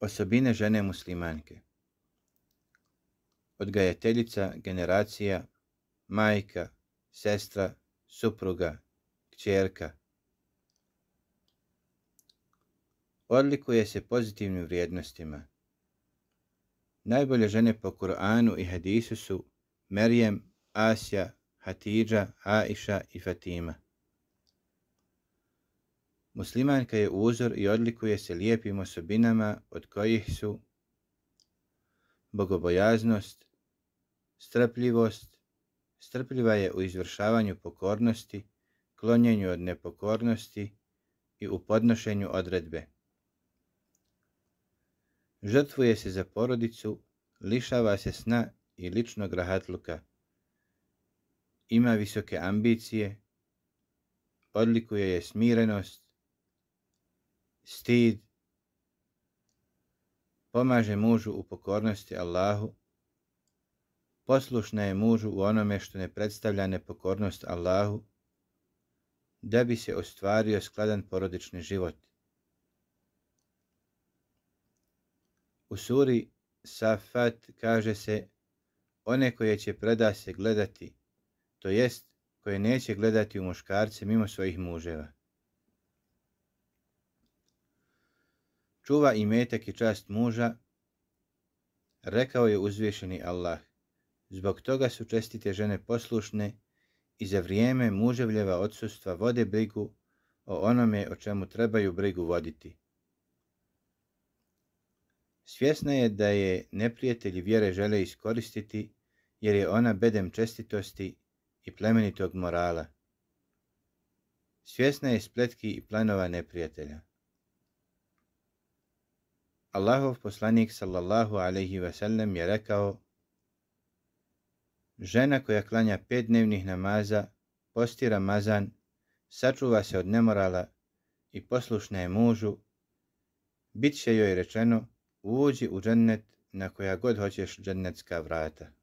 Osobine žene muslimanke Odgajateljica, generacija, majka, sestra, supruga, kćerka Odlikuje se pozitivnim vrijednostima. Najbolje žene po Kur'anu i Hadisu su Merijem, Asja, Hatidža, Aisha i Fatima. Muslimanka je uzor i odlikuje se lijepim osobinama od kojih su bogobojaznost, strpljivost, strpljiva je u izvršavanju pokornosti, klonjenju od nepokornosti i u podnošenju odredbe. Žrtvuje se za porodicu, lišava se sna i ličnog rahatluka, ima visoke ambicije, odlikuje je smirenost, stid, pomaže mužu u pokornosti Allahu, poslušna je mužu u onome što ne predstavlja nepokornost Allahu, da bi se ostvario skladan porodični život. U suri Safat kaže se one koje će preda se gledati, to jest koje neće gledati u muškarce mimo svojih muževa. čuva i metak i čast muža, rekao je uzvješeni Allah. Zbog toga su čestite žene poslušne i za vrijeme muževljeva odsustva vode brigu o onome o čemu trebaju brigu voditi. Svjesna je da je neprijatelji vjere žele iskoristiti jer je ona bedem čestitosti i plemenitog morala. Svjesna je spletki i planova neprijatelja. Allahov poslanik sallallahu alaihi ve sellem je rekao Žena koja klanja pet dnevnih namaza, posti Ramazan, sačuva se od nemorala i poslušna je mužu, bit će joj rečeno uđi u džennet na koja god hoćeš džennetska vrata.